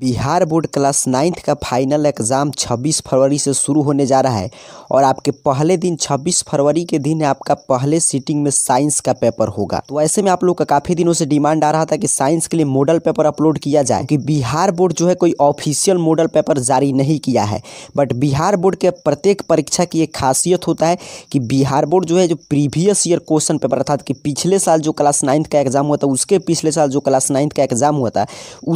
Bihar board class ninth का final exam 26 फरवरी से शुरू होने जा रहा है और आपके पहले दिन 26 फरवरी के दिन आपका पहले सीटिंग में साइंस का पेपर होगा तो ऐसे में आप लोग का काफ़ी दिनों से डिमांड आ रहा था कि साइंस के लिए मॉडल पेपर अपलोड किया जाए कि बिहार बोर्ड जो है कोई ऑफिशियल मॉडल पेपर जारी नहीं किया है बट बिहार बोर्ड के प्रत्येक परीक्षा की एक खासियत होता है कि बिहार बोर्ड जो है जो प्रीवियस ईयर क्वेश्चन पेपर अर्थात कि पिछले साल जो क्लास नाइन्थ का एग्ज़ाम हुआ था उसके पिछले साल जो क्लास नाइन्थ का एग्ज़ाम हुआ था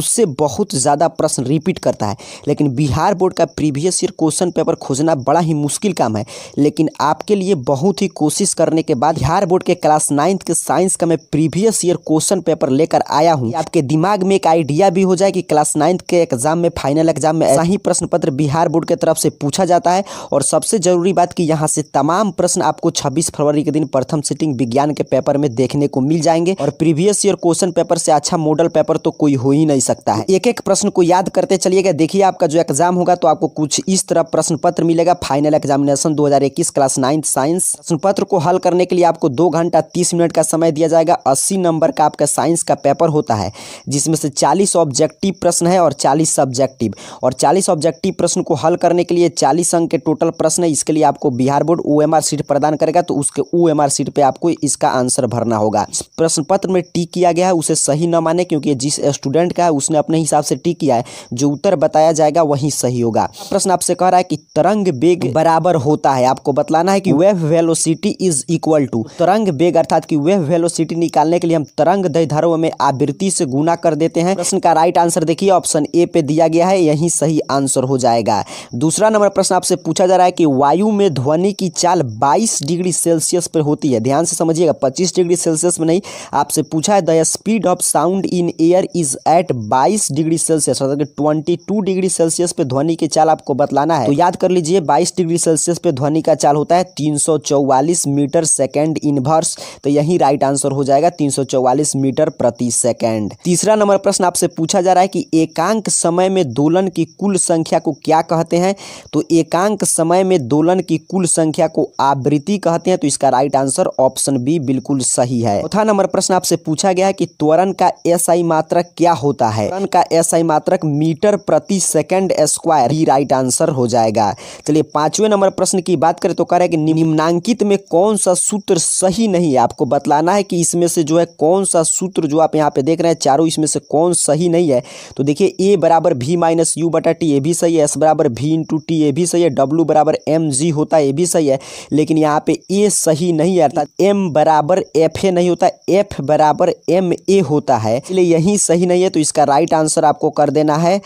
उससे बहुत ज़्यादा प्रश्न रिपीट करता है लेकिन बिहार बोर्ड का प्रीवियस ईयर क्वेश्चन पेपर खोजना बड़ा ही मुश्किल काम है लेकिन आपके लिए बहुत ही कोशिश करने के बाद बिहार बोर्ड के क्लास नाइन्थ के साइंस का मैं प्रीवियस ईयर क्वेश्चन पेपर लेकर आया हूँ आपके दिमाग में एक आइडिया भी हो जाए कि क्लास नाइन्थ के एग्जाम में फाइनल एग्जाम में ऐसा ही प्रश्न पत्र बिहार बोर्ड के तरफ से पूछा जाता है और सबसे जरूरी बात की यहाँ से तमाम प्रश्न आपको छब्बीस फरवरी के दिन प्रथम सिटिंग विज्ञान के पेपर में देखने को मिल जाएंगे और प्रीवियस ईयर क्वेश्चन पेपर से अच्छा मॉडल पेपर तो कोई हो ही नहीं सकता है एक एक प्रश्न को याद करते चलिएगा देखिए आपका जो एग्जाम होगा तो आपको कुछ इस तरह प्रश्न पत्र मिलेगा final examination 2021 class ninth science प्रश्न पत्र को हल करने के लिए आपको दो घंटा तीस मिनट का समय दिया जाएगा अस्सी नंबर का आपका साइंस का पेपर होता है जिसमें से चालीस ऑब्जेक्टिव प्रश्न है और चालीस सब्जेक्टिव और चालीस ऑब्जेक्टिव प्रश्न को हल करने के लिए चालीस अंक के टोटल प्रश्न है इसके लिए आपको बिहार बोर्ड ओ सीट प्रदान करेगा तो उसके ओ सीट पर आपको इसका आंसर भरना होगा प्रश्न पत्र में टी किया गया है उसे सही न माने क्योंकि जिस स्टूडेंट का है उसने अपने हिसाब से टी किया किया है जो उत्तर बताया जाएगा वही सही होगा प्रश्न आपसे कह रहा है कि तरंग बेग बराबर होता है आपको बतलाना है कि wave velocity is equal to तरंग बेग अर्थात कि वेव वेलोसिटी निकालने के लिए हम तरंग दैर्ध्यों में आवृत्ति से गुना कर देते हैं प्रश्न का राइट आंसर देखिए ऑप्शन ए पे दिया गया है यही सही आंसर हो जाएगा दूसरा नंबर प्रश्न आपसे पूछा जा रहा है कि वायु में ध्वनि की चाल बाईस डिग्री सेल्सियस पर होती है ध्यान से समझिएगा पच्चीस डिग्री सेल्सियस में नहीं आपसे पूछा है the speed of sound in air is at बाईस डिग्री सेल्सियस बता दें कि 22 डिग्री सेल्सियस पे ध्वनि के चाल आपको बतलाना है तो याद कर लीजिए 22 डिग्री सेल्सियस पे ध्वनि का चाल होता है 344 मीटर सेकेंड इनवर्स तो यही राइट आंसर हो जाएगा 344 मीटर प्रति सेकेंड तीसरा नंबर प्रश्न आपसे पूछा जा रहा है कि एकांक समय में दोलन की कुल संख्या को क्या कहते हैं तो एकांक समय में दोलन की कुल संख्या को आवृत्ति कहते हैं तो इसका राइट आंसर ऑप्शन बी बिल्कुल सही है चौथा नंबर प्रश्न आपसे पूछा गया है कि त्वरण का एसआई मात्रक क्या होता है त्वरण का एसआई मात्रक मात्रक मीटर प्रति सेकंड स्क्वायर ही राइट आंसर हो जाएगा चलिए पांचवें नंबर प्रश्न की बात करें तो कह रहे हैं कि निम्नांकित में कौन सा सूत्र सही नहीं है आपको बतलाना है कि इसमें से जो है कौन सा सूत्र जो आप यहाँ पे देख रहे हैं चारों इसमें से कौन सही नहीं है तो देखिए ए बराबर भी माइनस यू बटा टी ये भी सही है एस बराबर भी इंटू टी ये भी सही है डब्ल्यू बराबर एम जी होता है ये भी सही है लेकिन यहाँ पे ए सही नहीं है अर्थात एम बराबर एफ ए नहीं होता एफ बराबर एम ए होता है इसलिए यही सही नहीं है तो इसका राइट आंसर आपको कर देना है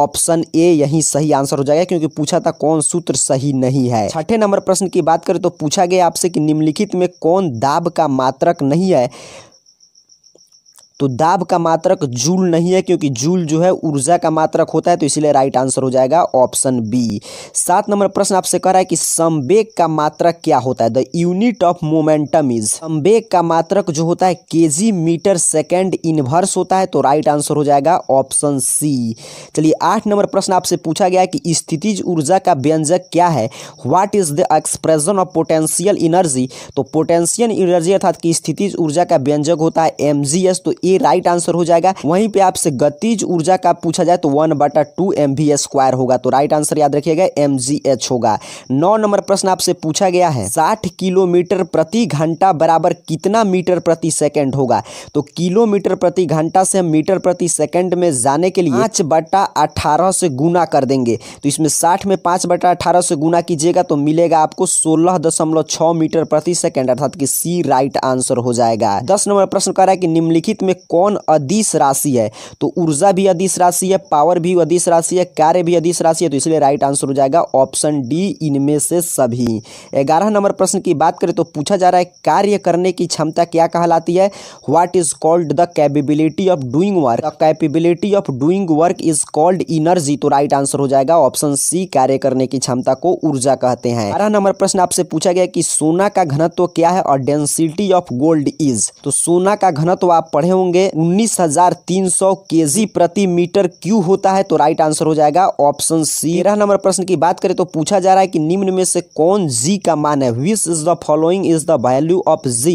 ऑप्शन ए यही सही आंसर हो जाएगा क्योंकि पूछा था कौन सूत्र सही नहीं है छठे नंबर प्रश्न की बात करें तो पूछा गया आपसे कि निम्नलिखित में कौन दाब का मात्रक नहीं है तो दाब का मात्रक जूल नहीं है क्योंकि जूल जो है ऊर्जा का मात्रक होता है तो इसलिए राइट आंसर हो जाएगा ऑप्शन बी सात नंबर प्रश्न आपसे कह रहा है कि संवेग का मात्रक क्या होता है the unit of momentum is संवेग का मात्रक जो होता है केजी मीटर सेकेंड इनवर्स होता है तो राइट आंसर हो जाएगा ऑप्शन सी चलिए आठ नंबर प्रश्न आपसे पूछा गया कि स्थितिज ऊर्जा का व्यंजक क्या है what is the expression of potential energy तो पोटेंशियल इनर्जी अर्थात की स्थितिज ऊर्जा का व्यंजक होता है एम तो ए राइट आंसर हो जाएगा वहीं पे आपसे गतिज ऊर्जा का पूछा जाए तो वन बटा टू एम वी स्क्वायर होगा तो राइट आंसर याद रखिएगा एम जी एच होगा नौ नंबर प्रश्न आपसे पूछा गया है साठ किलोमीटर प्रति घंटा बराबर कितना मीटर प्रति सेकेंड होगा तो किलोमीटर प्रति घंटा से हम मीटर प्रति सेकेंड में जाने के लिए पांच बटा अठारह से गुना कर देंगे तो इसमें साठ में पांच बटा अठारह से गुना कीजिएगा तो मिलेगा आपको सोलह दशमलव छह मीटर प्रति सेकेंड अर्थात कि सी राइट आंसर हो जाएगा दस नंबर प्रश्न कह रहा है कि निम्नलिखित में में कौन अधिस राशि है तो ऊर्जा भी अधिस राशि है पावर भी अधिस राशि है कार्य भी अधिस राशि है तो इसलिए राइट आंसर हो जाएगा ऑप्शन डी इनमें से सभी ग्यारह नंबर प्रश्न की बात करें तो पूछा जा रहा है कार्य करने की क्षमता क्या कहलाती है what is called the capability of doing work the capability of doing work is called energy तो राइट आंसर हो जाएगा ऑप्शन सी कार्य करने की क्षमता को ऊर्जा कहते हैं बारह नंबर प्रश्न आपसे पूछा गया कि सोना का घनत्व क्या है और डेंसिटी ऑफ गोल्ड इज तो सोना का घनत्व आप पढ़े होंगे होंगे उन्नीस हजार तीन सौ के जी प्रति मीटर क्यू होता है तो राइट आंसर हो जाएगा ऑप्शन सी तेरह नंबर प्रश्न की बात करें तो पूछा जा रहा है कि निम्न में से कौन जी का मान है which is the following is the value of G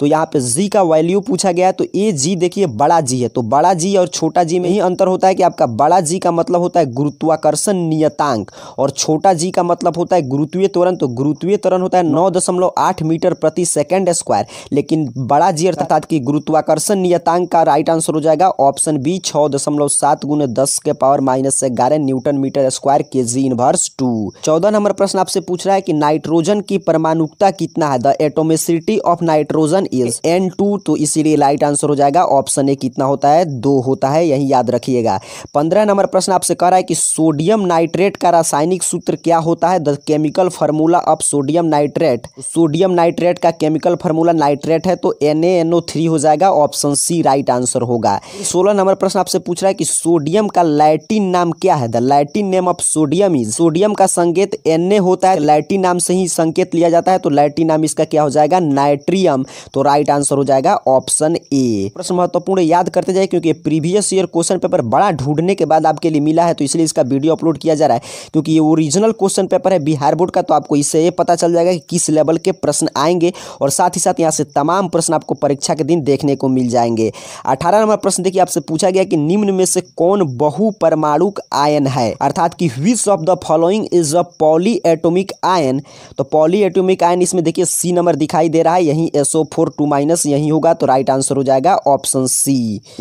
तो यहाँ पे जी का वैल्यू पूछा गया है तो ए जी देखिए बड़ा जी है तो बड़ा जी और छोटा जी में ही अंतर होता है कि आपका बड़ा जी का मतलब होता है गुरुत्वाकर्षण नियतांक और छोटा जी का मतलब होता है गुरुत्वीय त्वरण तो गुरुत्वीय त्वरण होता है नौ दशमलव आठ मीटर प्रति सेकेंड स्क्वायर लेकिन बड़ा जी अर्थात की गुरुत्वाकर्षण नियत घातांक का राइट आंसर हो जाएगा ऑप्शन बी छः दशमलव सात गुण दस के पावर माइनस से ग्यारह Newton metre square K G inverse two चौदह नंबर प्रश्न आपसे पूछ रहा है कि नाइट्रोजन की परमाणुकता कितना है the atomicity of nitrogen is N two तो इसीलिए राइट आंसर हो जाएगा ऑप्शन ए कितना होता है दो होता है यही याद रखिएगा पंद्रह नंबर प्रश्न आपसे कह रहा है कि सोडियम नाइट्रेट का रासायनिक सूत्र क्या होता है the chemical formula of sodium nitrate sodium nitrate का केमिकल फॉर्मूला नाइट्रेट है तो एन हो जाएगा option C C right answer होगा सोलह नंबर प्रश्न आपसे पूछ रहा है कि सोडियम का लैटिन नाम क्या है the Latin name of sodium is sodium का संकेत एन होता है लैटिन नाम से ही संकेत लिया जाता है तो लैटिन नाम इसका क्या हो जाएगा नाइट्रियम तो राइट आंसर हो जाएगा ऑप्शन ए प्रश्न महत्वपूर्ण याद करते जाए क्योंकि प्रीवियस ईयर क्वेश्चन पेपर बड़ा ढूंढने के बाद आपके लिए मिला है तो इसलिए इसका वीडियो अपलोड किया जा रहा है क्योंकि ये ओरिजिनल क्वेश्चन पेपर है बिहार बोर्ड का तो आपको इससे ये पता चल जाएगा कि किस लेवल के प्रश्न आएंगे और साथ ही साथ यहाँ से तमाम प्रश्न आपको परीक्षा के दिन देखने को मिल जाएंगे करेंगे अठारह नंबर प्रश्न देखिए आपसे पूछा गया कि निम्न में से कौन बहु परमाणु आयन है अर्थात कि which of the following is a polyatomic ion तो पॉली एटोमिक आयन इसमें देखिए सी नंबर दिखाई दे रहा है यहीं एसओ फोर टू माइनस यही होगा तो राइट आंसर हो जाएगा ऑप्शन सी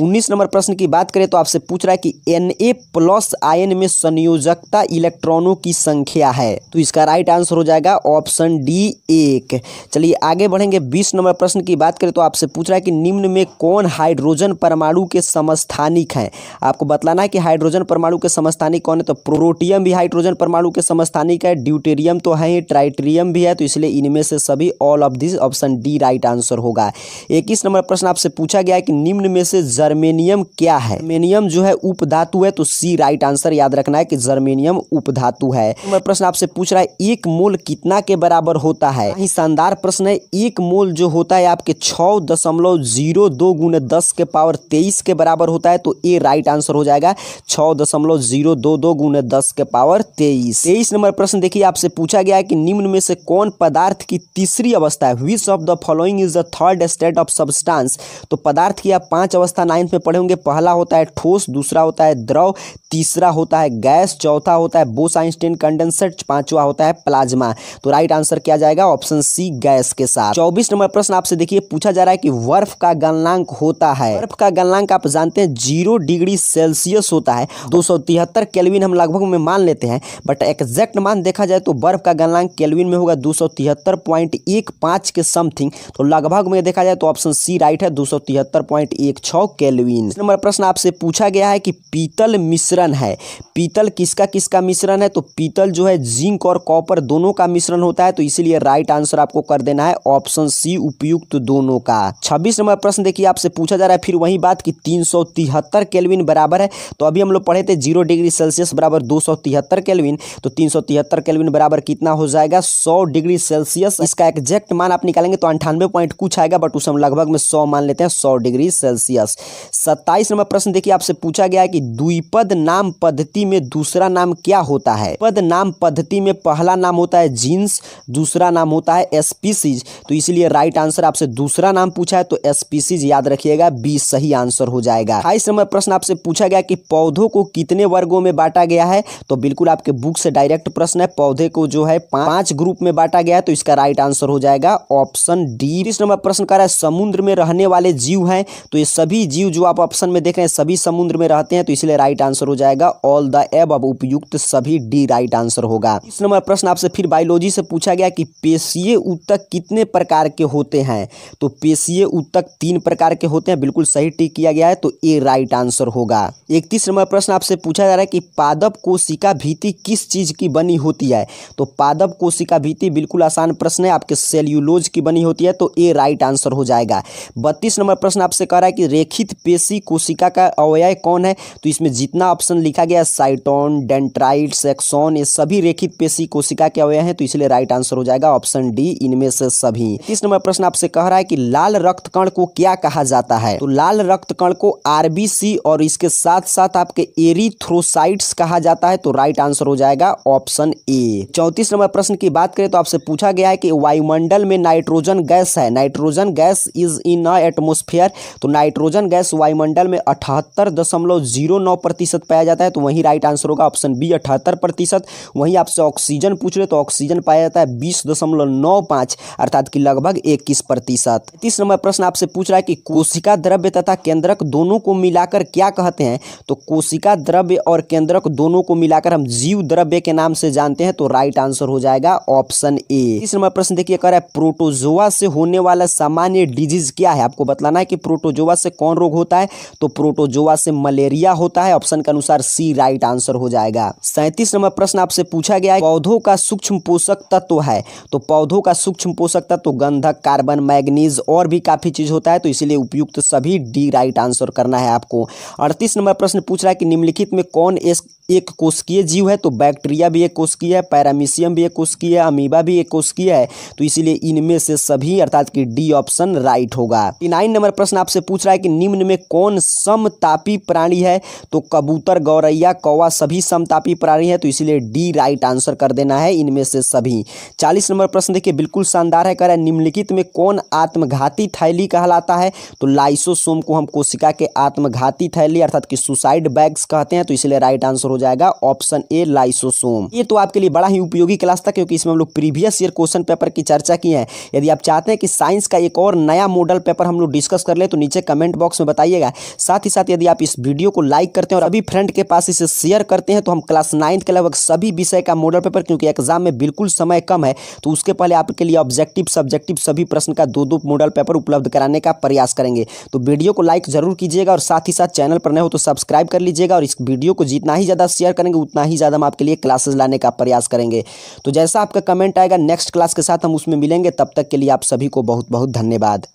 उन्नीस नंबर प्रश्न की बात करें तो आपसे पूछ रहा है कि एन ए प्लस आयन में संयोजकता इलेक्ट्रॉनों की संख्या है तो इसका राइट आंसर हो जाएगा ऑप्शन डी एक चलिए आगे बढ़ेंगे बीस नंबर प्रश्न की बात करें तो आपसे पूछ रहा है कि निम्न में कौन हाइड्रोजन परमाणु के समस्थानिक हैं आपको बतलाना है कि हाइड्रोजन परमाणु के समस्थानिक कौन है तो प्रोटियम भी हाइड्रोजन परमाणु के समस्थानिक है ड्यूटेरियम तो है ही ट्राइटेरियम भी है तो इसलिए इनमें से सभी all of this option D right answer होगा इक्कीस नंबर प्रश्न आपसे पूछा गया है कि निम्न में से जर्मेनियम क्या है जर्मेनियम जो है उपधातु है तो सी राइट आंसर याद रखना है कि जर्मेनियम उपधातु है प्रश्न आपसे पूछ रहा है एक मोल कितना के बराबर होता है शानदार प्रश्न है एक मोल जो होता है आपके छह दशमलव जीरो दो गुना शून्य दस के पावर तेईस के बराबर होता है तो ए राइट आंसर हो जाएगा छ दशमलव जीरो दो दो गुण दस के पावर तेईस तेईस नंबर प्रश्न देखिए आपसे पूछा गया है कि निम्न में से कौन पदार्थ की तीसरी अवस्था है which of the following is the third state of substance तो पदार्थ की आप पांच अवस्था नाइन्थ में पढ़े होंगे पहला होता है ठोस दूसरा होता है द्रव तीसरा होता है गैस चौथा होता है बोस आइंस्टीन कंडेंसेट पांचवा होता है प्लाज्मा तो राइट आंसर क्या जाएगा ऑप्शन सी गैस के साथ चौबीस नंबर प्रश्न आपसे देखिए पूछा जा रहा है कि वर्फ का गलनांक हो होता है बर्फ का गलनांक आप जानते हैं जीरो डिग्री सेल्सियस होता है दो सौ तिहत्तर केलविन हम लगभग में मान लेते हैं बट एग्जैक्ट मान देखा जाए तो बर्फ का गलनांक केलविन में होगा दो सौ तिहत्तर पॉइंट एक पाँच के समथिंग तो लगभग में देखा जाए तो ऑप्शन सी राइट है दो सौ तिहत्तर पॉइंट एक छः केलविन नंबर प्रश्न आपसे पूछा गया है कि पीतल मिश्रण है पीतल किसका किसका मिश्रण है तो पीतल जो है जिंक और कॉपर दोनों का मिश्रण होता है तो इसीलिए राइट आंसर आपको कर देना है ऑप्शन सी उपयुक्त दोनों का छब्बीस नंबर प्रश्न देखिए आपसे पूछा जा रहा है फिर वही बात कि तीन सौ तिहत्तर केलविन बराबर है तो अभी हम लोग पढ़े थे जीरो डिग्री सेल्सियस बराबर दो सौ तिहत्तर केलविन तो तीन सौ तिहत्तर केलविन बराबर कितना हो जाएगा सौ डिग्री सेल्सियस इसका एग्जैक्ट मान आप निकालेंगे तो अंठानवे पॉइंट कुछ आएगा बट उस हम लगभग में सौ मान लेते हैं सौ डिग्री सेल्सियस सत्ताईस नंबर प्रश्न देखिए आपसे पूछा गया है कि द्विपद नाम पद्धति में दूसरा नाम क्या होता है पद नाम पद्धति में पहला नाम होता है जीन्स दूसरा नाम होता है स्पीसीज तो इसलिए राइट आंसर आपसे दूसरा नाम पूछा है तो स्पीसीज याद रखिए रखिएगा बी सही आंसर हो जाएगा अठाईस नंबर प्रश्न आपसे पूछा गया कि पौधों को कितने वर्गों में बांटा गया है तो बिल्कुल आपके बुक से डायरेक्ट प्रश्न है पौधे को जो है पांच ग्रुप में बांटा गया है तो इसका राइट आंसर हो जाएगा ऑप्शन डी इस नंबर प्रश्न कर रहा है समुद्र में रहने वाले जीव है तो ये सभी जीव जो आप ऑप्शन में देख रहे हैं सभी समुद्र में रहते हैं तो इसलिए राइट आंसर हो जाएगा ऑल द एब अब उपयुक्त सभी डी राइट आंसर होगा इस नंबर प्रश्न आपसे फिर बायोलॉजी से पूछा गया कि पेशीय उत्तक कितने प्रकार के होते हैं तो पेशीय उत्तक तीन प्रकार के होते हैं बिल्कुल सही टिक किया गया है तो ए राइट आंसर होगा इकतीस नंबर प्रश्न आपसे पूछा जा रहा है कि पादप कोशिका भीति किस चीज़ की बनी होती है तो पादप कोशिका भीति बिल्कुल आसान प्रश्न है आपके सेल्यूलोज की बनी होती है तो ए राइट आंसर हो जाएगा बत्तीस नंबर प्रश्न आपसे कह रहा है कि रेखित पेशी कोशिका का अवयव कौन है तो इसमें जितना ऑप्शन लिखा गया साइटोन डेंट्राइट सेक्सोन ये सभी रेखित पेशी कोशिका के अवयव हैं तो इसलिए राइट आंसर हो जाएगा ऑप्शन डी इनमें से सभी तीस नंबर प्रश्न आपसे कह रहा है कि लाल रक्त कण को क्या कहा जाता जाता है तो लाल रक्त कण को आरबीसी और इसके साथ साथ आपके एरिथ्रोसाइट्स कहा जाता है तो राइट आंसर हो जाएगा ऑप्शन ए चौतीस नंबर प्रश्न की बात करें तो आपसे पूछा गया है कि वायुमंडल में नाइट्रोजन गैस है nitrogen gas is in atmosphere तो नाइट्रोजन गैस वायुमंडल में अठहत्तर दशमलव जीरो नौ प्रतिशत पाया जाता है तो वही राइट आंसर होगा ऑप्शन बी अठहत्तर प्रतिशत वहीं आपसे ऑक्सीजन पूछ रहे तो ऑक्सीजन पाया जाता है बीस दशमलव नौ पांच अर्थात की लगभग इक्कीस प्रतिशत तीस नंबर प्रश्न आपसे पूछ रहा है कि कोश कोशिका द्रव्य तथा केंद्रक दोनों को मिलाकर क्या कहते हैं तो कोशिका द्रव्य और केंद्रक दोनों को मिलाकर हम जीव द्रव्य के नाम से जानते हैं तो राइट आंसर हो जाएगा ऑप्शन ए इस नंबर प्रश्न देखिए कर प्रोटोजोआ से होने वाला सामान्य डिजीज क्या है आपको बतलाना है कि प्रोटोजोआ से कौन रोग होता है तो प्रोटोजोआ से मलेरिया होता है ऑप्शन के अनुसार सी राइट आंसर हो जाएगा सैंतीस नंबर प्रश्न आपसे पूछा गया है पौधों का सूक्ष्म पोषक तत्व है तो पौधों का सूक्ष्म पोषक तत्व गंधक कार्बन मैग्नीज और भी काफी चीज होता है तो इसलिए उपयुक्त युक्त सभी डी राइट आंसर करना है आपको अड़तीस नंबर प्रश्न पूछ रहा है कि निम्नलिखित में कौन एस एक कोशकीय जीव है तो बैक्टीरिया भी एक कोशकीय है पैरामीशियम भी एक कोशकीय है अमीबा भी एक कोशकीय है तो इसीलिए इनमें से सभी अर्थात कि डी ऑप्शन राइट होगा नाइन नंबर प्रश्न आपसे पूछ रहा है कि निम्न में कौन समतापी प्राणी है तो कबूतर गौरैया कौवा सभी समतापी प्राणी है तो इसीलिए डी राइट आंसर कर देना है इनमें से सभी चालीस नंबर प्रश्न देखिए बिल्कुल शानदार है कह रहा है निम्नलिखित में कौन आत्मघाती थैली कहलाता है तो लाइसोसोम को हम कोशिका के आत्मघाती थैली अर्थात की सुसाइड बैग्स कहते हैं तो इसलिए राइट आंसर हो जाएगा ऑप्शन ए लाइसोसोम ये तो आपके लिए बड़ा ही उपयोगी क्लास था क्योंकि इसमें हम लोग प्रीवियस ईयर क्वेश्चन पेपर की चर्चा की है यदि आप चाहते हैं कि साइंस का एक और नया मॉडल पेपर हम लोग डिस्कस कर ले तो नीचे कमेंट बॉक्स में बताइएगा साथ ही साथ यदि आप इस वीडियो को लाइक करते हैं और अभी फ्रेंड के पास इसे शेयर करते हैं तो हम क्लास नाइन्थ के लगभग सभी विषय का मॉडल पेपर क्योंकि एग्जाम में बिल्कुल समय कम है तो उसके पहले आपके लिए ऑब्जेक्टिव सब्जेक्टिव सभी प्रश्न का दो दो मॉडल पेपर उपलब्ध कराने का प्रयास करेंगे तो वीडियो को लाइक जरूर कीजिएगा और साथ ही साथ चैनल पर नए हो तो सब्सक्राइब कर लीजिएगा और इस वीडियो को जितना ही ज़्यादा ज़्यादा शेयर करेंगे उतना ही ज़्यादा हम आपके लिए क्लासेस लाने का प्रयास करेंगे तो जैसा आपका कमेंट आएगा नेक्स्ट क्लास के साथ हम उसमें मिलेंगे तब तक के लिए आप सभी को बहुत बहुत धन्यवाद